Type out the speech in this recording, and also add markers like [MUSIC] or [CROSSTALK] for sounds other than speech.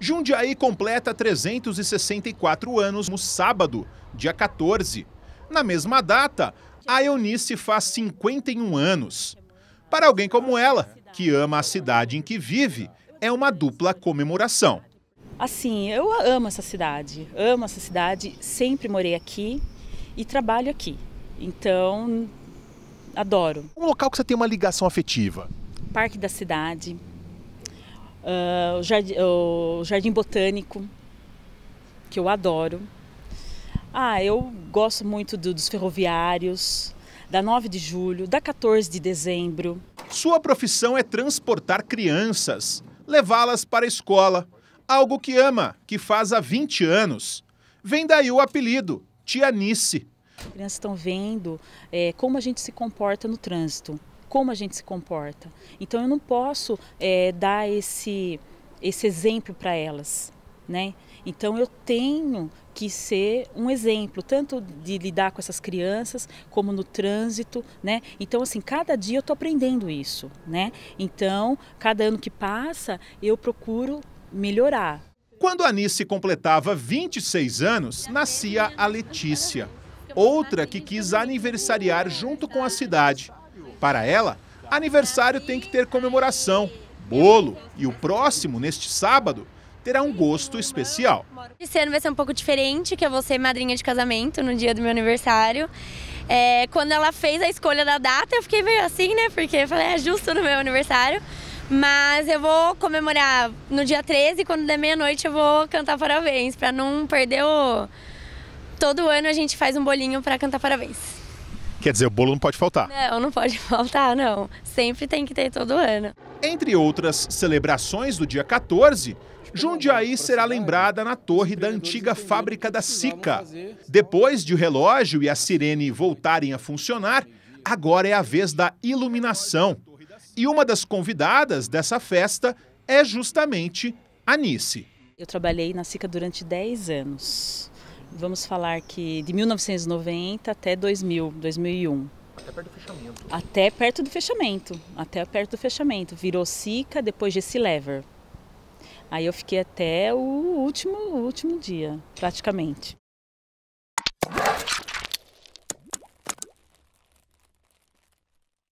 Jundiaí completa 364 anos no sábado, dia 14. Na mesma data, a Eunice faz 51 anos. Para alguém como ela, que ama a cidade em que vive, é uma dupla comemoração. Assim, eu amo essa cidade, amo essa cidade, sempre morei aqui e trabalho aqui. Então, adoro. Um local que você tem uma ligação afetiva? Parque da Cidade, uh, o, jardim, o Jardim Botânico, que eu adoro. Ah, eu gosto muito do, dos ferroviários, da 9 de julho, da 14 de dezembro. Sua profissão é transportar crianças, levá-las para a escola, algo que ama, que faz há 20 anos. Vem daí o apelido, Tianice. As crianças estão vendo é, como a gente se comporta no trânsito como a gente se comporta. Então eu não posso é, dar esse, esse exemplo para elas. Né? Então eu tenho que ser um exemplo, tanto de lidar com essas crianças, como no trânsito, né? Então, assim, cada dia eu estou aprendendo isso, né? Então, cada ano que passa, eu procuro melhorar. Quando a Anice completava 26 anos, nascia a Letícia, outra que quis aniversariar junto com a cidade. Para ela, aniversário tem que ter comemoração, bolo e o próximo, neste sábado, terá um gosto especial. Esse ano vai ser um pouco diferente, que eu vou ser madrinha de casamento no dia do meu aniversário. É, quando ela fez a escolha da data, eu fiquei meio assim, né? Porque eu falei, é justo no meu aniversário. Mas eu vou comemorar no dia 13, quando der meia-noite eu vou cantar parabéns, para não perder o... Todo ano a gente faz um bolinho para cantar parabéns. Quer dizer, o bolo não pode faltar. Não, não pode [LAUGHS] faltar, não. Sempre tem que ter todo ano. Entre outras celebrações do dia 14, Jundiaí será lembrada na torre da antiga fábrica da Sica. Depois de o relógio e a sirene voltarem a funcionar, agora é a vez da iluminação. E uma das convidadas dessa festa é justamente a Nice. Eu trabalhei na Sica durante 10 anos vamos falar que de 1990 até 2000, 2001. Até perto do fechamento. Até perto do fechamento. Até perto do fechamento. Virou SICA, depois GC Lever. Aí eu fiquei até o último, o último dia, praticamente.